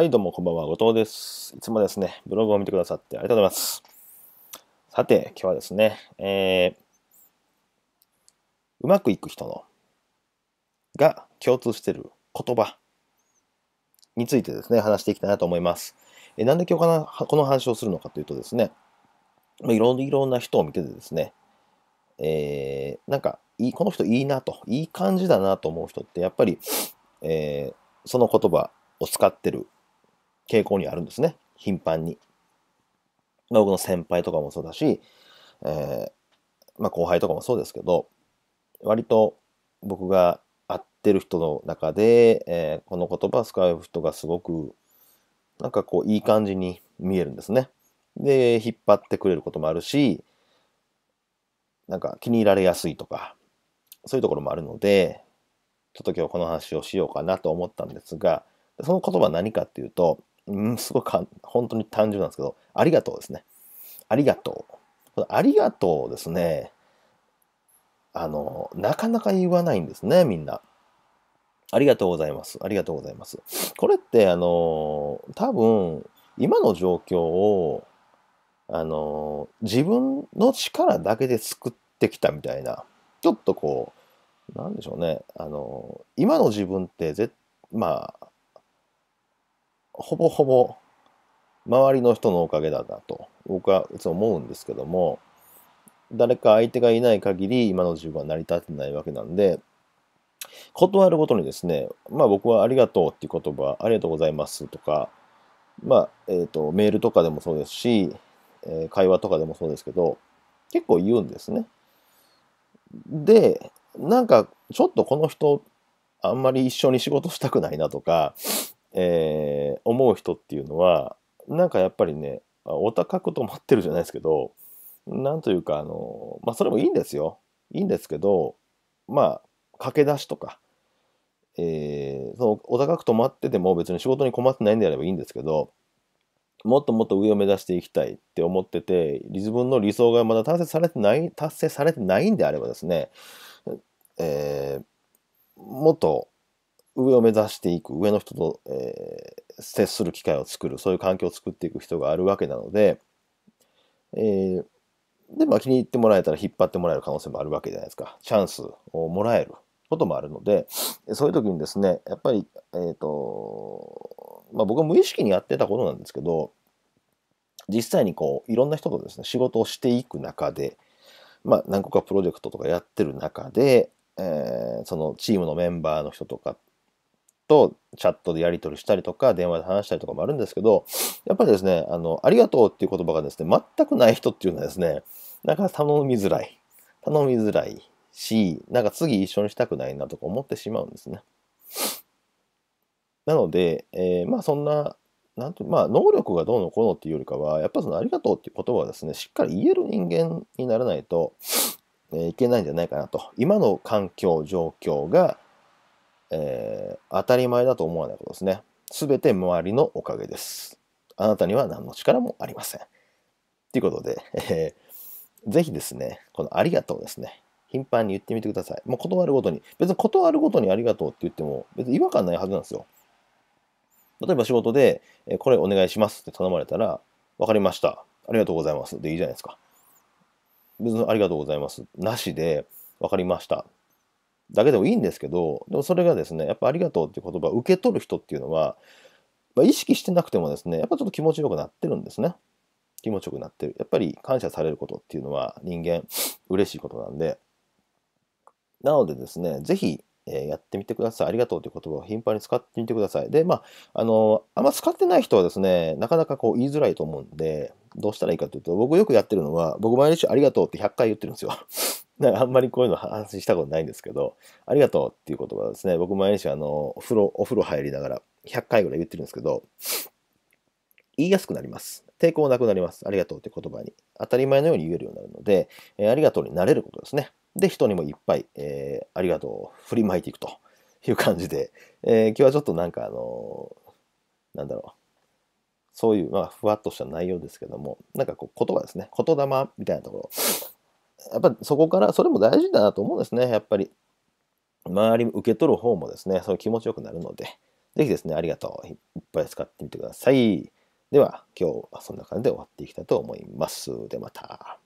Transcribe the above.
はい、どうもこんばんは、後藤です。いつもですね、ブログを見てくださってありがとうございます。さて、今日はですね、えー、うまくいく人の、が共通している言葉についてですね、話していきたいなと思います。えー、なんで今日かな、この話をするのかというとですね、いろいろな人を見ててですね、えー、なんかいい、この人いいなと、いい感じだなと思う人って、やっぱり、えー、その言葉を使ってる傾向にあるんですね。頻繁に。僕の先輩とかもそうだし、えー、まあ後輩とかもそうですけど、割と僕が会ってる人の中で、えー、この言葉を使う人がすごく、なんかこういい感じに見えるんですね。で、引っ張ってくれることもあるし、なんか気に入られやすいとか、そういうところもあるので、ちょっと今日この話をしようかなと思ったんですが、その言葉は何かっていうと、うん、すごく本当に単純なんですけど、ありがとうですね。ありがとう。ありがとうですね、あの、なかなか言わないんですね、みんな。ありがとうございます。ありがとうございます。これって、あの、多分、今の状況を、あの、自分の力だけで救ってきたみたいな、ちょっとこう、なんでしょうね、あの、今の自分ってぜ、まあ、ほぼほぼ周りの人のおかげだなと僕はいつも思うんですけども誰か相手がいない限り今の自分は成り立ってないわけなんで断るごとにですねまあ僕はありがとうっていう言葉ありがとうございますとかまあえっ、ー、とメールとかでもそうですし、えー、会話とかでもそうですけど結構言うんですねでなんかちょっとこの人あんまり一緒に仕事したくないなとかえー、思う人っていうのはなんかやっぱりねお高くと思ってるじゃないですけどなんというかあのまあそれもいいんですよいいんですけどまあ駆け出しとか、えー、そのお高く止まってても別に仕事に困ってないんであればいいんですけどもっともっと上を目指していきたいって思ってて自分の理想がまだ達成されてない達成されてないんであればですね、えー、もっと上を目指していく上の人と、えー、接する機会を作るそういう環境を作っていく人があるわけなので、えー、でまあ気に入ってもらえたら引っ張ってもらえる可能性もあるわけじゃないですかチャンスをもらえることもあるのでそういう時にですねやっぱり、えーとまあ、僕は無意識にやってたことなんですけど実際にこういろんな人とですね仕事をしていく中で、まあ、何個かプロジェクトとかやってる中で、えー、そのチームのメンバーの人とかとチャットでやり取りしたりとか、電話で話したりとかもあるんですけど、やっぱりですね、あの、ありがとうっていう言葉がですね、全くない人っていうのはですね、なかなか頼みづらい。頼みづらいし、なんか次一緒にしたくないなとか思ってしまうんですね。なので、えー、まあそんな、なんう。まあ能力がどうのこうのっていうよりかは、やっぱそのありがとうっていう言葉をですね、しっかり言える人間にならないと、えー、いけないんじゃないかなと。今の環境、状況がえー、当たり前だと思わないことですね。すべて周りのおかげです。あなたには何の力もありません。ということで、えー、ぜひですね、このありがとうですね、頻繁に言ってみてください。もう断るごとに。別に断るごとにありがとうって言っても、別に違和感ないはずなんですよ。例えば仕事で、えー、これお願いしますって頼まれたら、わかりました。ありがとうございます。でいいじゃないですか。別にありがとうございます。なしで、わかりました。だけでもいいんですけどでもそれがですねやっぱ「ありがとう」っていう言葉を受け取る人っていうのは、まあ、意識してなくてもですねやっぱちょっと気持ちよくなってるんですね気持ちよくなってるやっぱり感謝されることっていうのは人間嬉しいことなんでなのでですね是非えやってみてください。ありがとうという言葉を頻繁に使ってみてください。で、まあ、あの、あんま使ってない人はですね、なかなかこう言いづらいと思うんで、どうしたらいいかというと、僕よくやってるのは、僕毎日ありがとうって100回言ってるんですよ。なんかあんまりこういうの話したことないんですけど、ありがとうっていう言葉ですね、僕毎日あの、お風呂、お風呂入りながら100回ぐらい言ってるんですけど、言いやすくなります。抵抗なくなります。ありがとうって言葉に。当たり前のように言えるようになるので、えー、ありがとうになれることですね。で、人にもいっぱい、えー、ありがとうを振りまいていくと いう感じで、えー、今日はちょっとなんかあのー、なんだろう。そういう、まあ、ふわっとした内容ですけども、なんかこう、言葉ですね。言霊みたいなところやっぱそこから、それも大事だなと思うんですね、やっぱり。周り受け取る方もですね、その気持ちよくなるので、ぜひですね、ありがとう。いっぱい使ってみてください。では、今日はそんな感じで終わっていきたいと思います。ではまた。